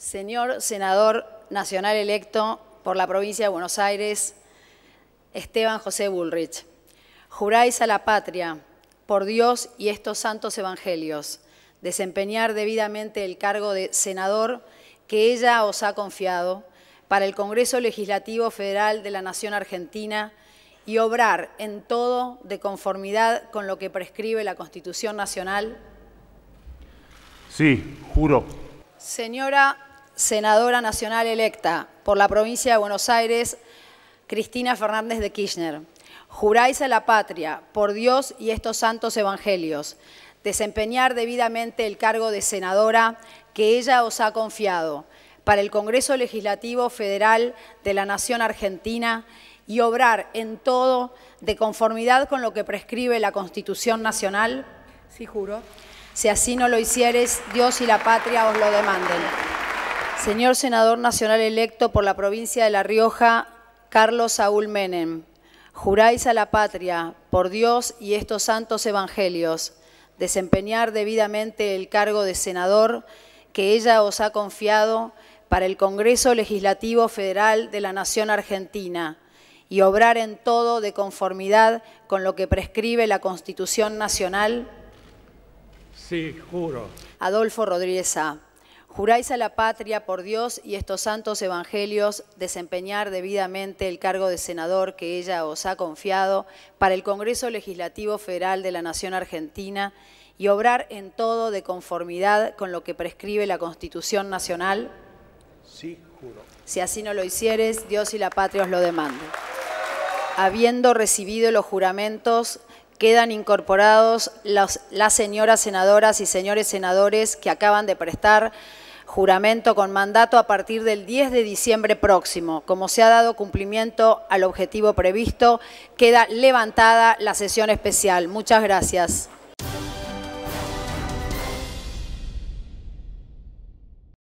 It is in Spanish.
Señor senador nacional electo por la provincia de Buenos Aires, Esteban José Bullrich, juráis a la patria, por Dios y estos santos evangelios, desempeñar debidamente el cargo de senador que ella os ha confiado para el Congreso Legislativo Federal de la Nación Argentina y obrar en todo de conformidad con lo que prescribe la Constitución Nacional? Sí, juro. Señora senadora nacional electa por la provincia de Buenos Aires, Cristina Fernández de Kirchner. Juráis a la patria, por Dios y estos santos evangelios, desempeñar debidamente el cargo de senadora que ella os ha confiado para el Congreso Legislativo Federal de la Nación Argentina y obrar en todo de conformidad con lo que prescribe la Constitución Nacional? Sí, juro. Si así no lo hicieres, Dios y la patria os lo demanden. Señor Senador Nacional electo por la provincia de La Rioja, Carlos Saúl Menem, juráis a la patria, por Dios y estos santos evangelios, desempeñar debidamente el cargo de senador que ella os ha confiado para el Congreso Legislativo Federal de la Nación Argentina y obrar en todo de conformidad con lo que prescribe la Constitución Nacional? Sí, juro. Adolfo Rodríguez A. Juráis a la patria por Dios y estos santos evangelios desempeñar debidamente el cargo de senador que ella os ha confiado para el Congreso Legislativo Federal de la Nación Argentina y obrar en todo de conformidad con lo que prescribe la Constitución Nacional? Sí, juro. Si así no lo hicieres, Dios y la patria os lo demandan. Habiendo recibido los juramentos, quedan incorporados las señoras senadoras y señores senadores que acaban de prestar juramento con mandato a partir del 10 de diciembre próximo. Como se ha dado cumplimiento al objetivo previsto, queda levantada la sesión especial. Muchas gracias.